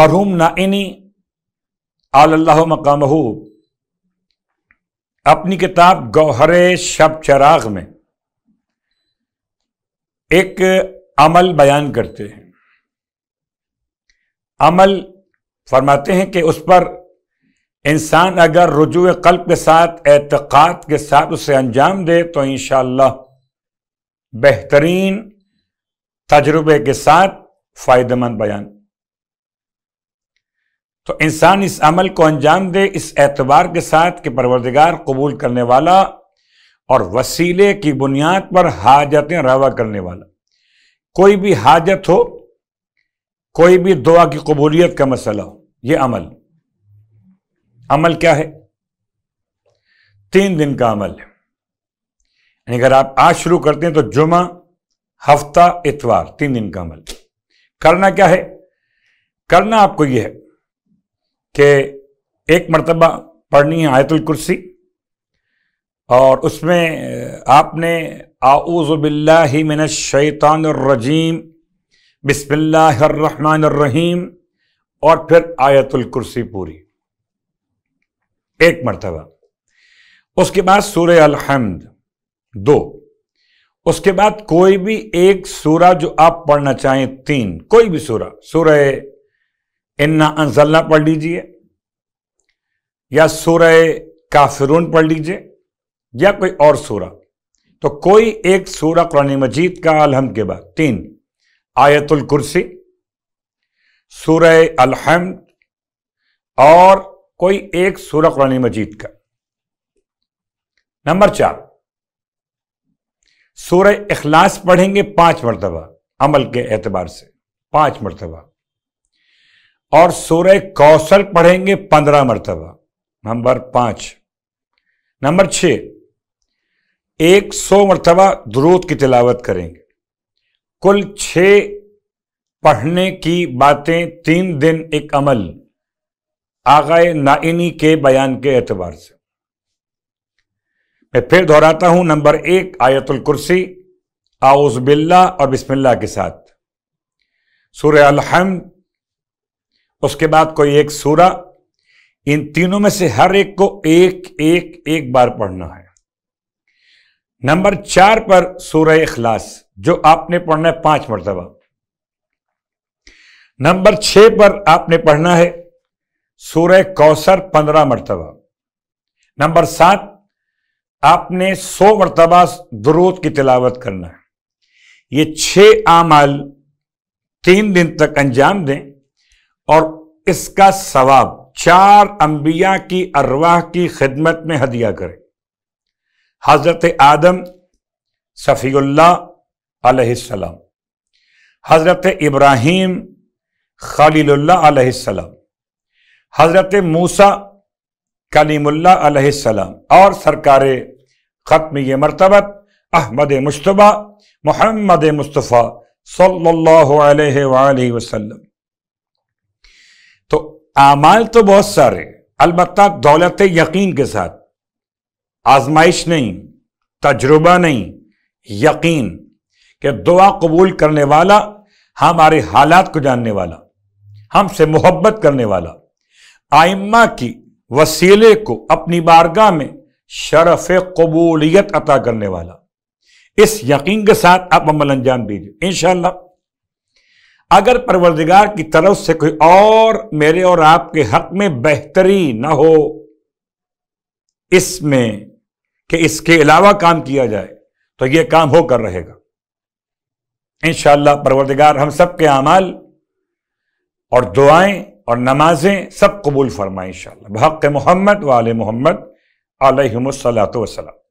मरहूम नाइनी अल्लाह मकाम अपनी किताब गौहरे शब चराग में एक अमल बयान करते हैं अमल फरमाते हैं कि उस पर इंसान अगर रुजू कल्ब के साथ एतक़ात के साथ उसे अंजाम दे तो इन बेहतरीन तजुर्बे के साथ फ़ायदेमंद बयान तो इंसान इस अमल को अंजाम दे इस एतबार के साथ कि परवरदिगार कबूल करने वाला और वसीले की बुनियाद पर हाजतें रवा करने वाला कोई भी हाजत हो कोई भी दुआ की कबूलियत का मसला हो यह अमल अमल क्या है तीन दिन का अमल है यानी अगर आप आज शुरू करते हैं तो जुमा हफ्ता इतवार तीन दिन का अमल करना क्या है करना आपको यह है कि एक मरतबा पढ़नी है आयतुल कुर्सी और उसमें आपने आऊज़बिल्लाशैतानरजीम रहीम और फिर आयतुल कुर्सी पूरी एक मरतबा उसके बाद सूर्य अलहमद दो उसके बाद कोई भी एक सूरा जो आप पढ़ना चाहें तीन कोई भी सूरा सूर्य इन्ना अंजलना पढ़ लीजिए या सूर्य काफिरून पढ़ लीजिए या कोई और सूरा तो कोई एक सूरा कुरान मजीद का अलहम के बाद तीन आयतुल कुर्सी सूर्य अलहमद और कोई एक सूरह कुरान मजीद का नंबर चार सूरह इखलास पढ़ेंगे पांच मरतबा अमल के एतबार से पांच मरतबा और सूरह कौशल पढ़ेंगे पंद्रह मरतबा नंबर पांच नंबर छ एक सौ मरतबा दरूद की तिलावत करेंगे कुल छ पढ़ने की बातें तीन दिन एक अमल आगाए नाइनी के बयान के एतबार से मैं फिर दोहराता हूं नंबर एक आयतुल कुर्सी आउज बिल्ला और बिस्मिल्ला के साथ सूर्य अलहमद उसके बाद कोई एक सूरा इन तीनों में से हर एक को एक एक एक बार पढ़ना है नंबर चार पर सूर्य इखलास जो आपने पढ़ना है पांच मरतबा नंबर छह पर आपने पढ़ना है सूर्य कौसर पंद्रह मरतबा नंबर सात आपने सौ मरतबा दरूद की तिलावत करना है ये छह आमाल तीन दिन तक अंजाम दें और इसका सवाब चार अंबिया की अरवाह की खिदमत में हदिया करें हजरत आदम सफ़ील्ला हजरत इब्राहिम खलील्ला हज़रत मूसा कलीमुल्लाम और सरकार ख़त्म ये मरतबत अहमद मुशतबा मोहम्मद मुस्तफ़ा सल्लल्लाहु अलैहि वसल्लम तो आमाल तो बहुत सारे अलबत् दौलत यकीन के साथ आजमाइश नहीं तजुर्बा नहीं यकीन कि दुआ कबूल करने वाला हमारे हालात को जानने वाला हमसे मोहब्बत करने वाला आइम्मा की वसीले को अपनी बारगाह में शरफ कबूलियत अता करने वाला इस यकीन के साथ आप अमल अंजाम दीजिए इन अगर परवरदिगार की तरफ से कोई और मेरे और आपके हक में बेहतरी ना हो इसमें कि इसके अलावा काम किया जाए तो यह काम होकर रहेगा इन परवरदिगार हम सबके अमाल और दुआएं और नमाजें सब कबूल फरमाए इन बहक़ मोहम्मद वाल मोहम्मद आलमसलात वसलम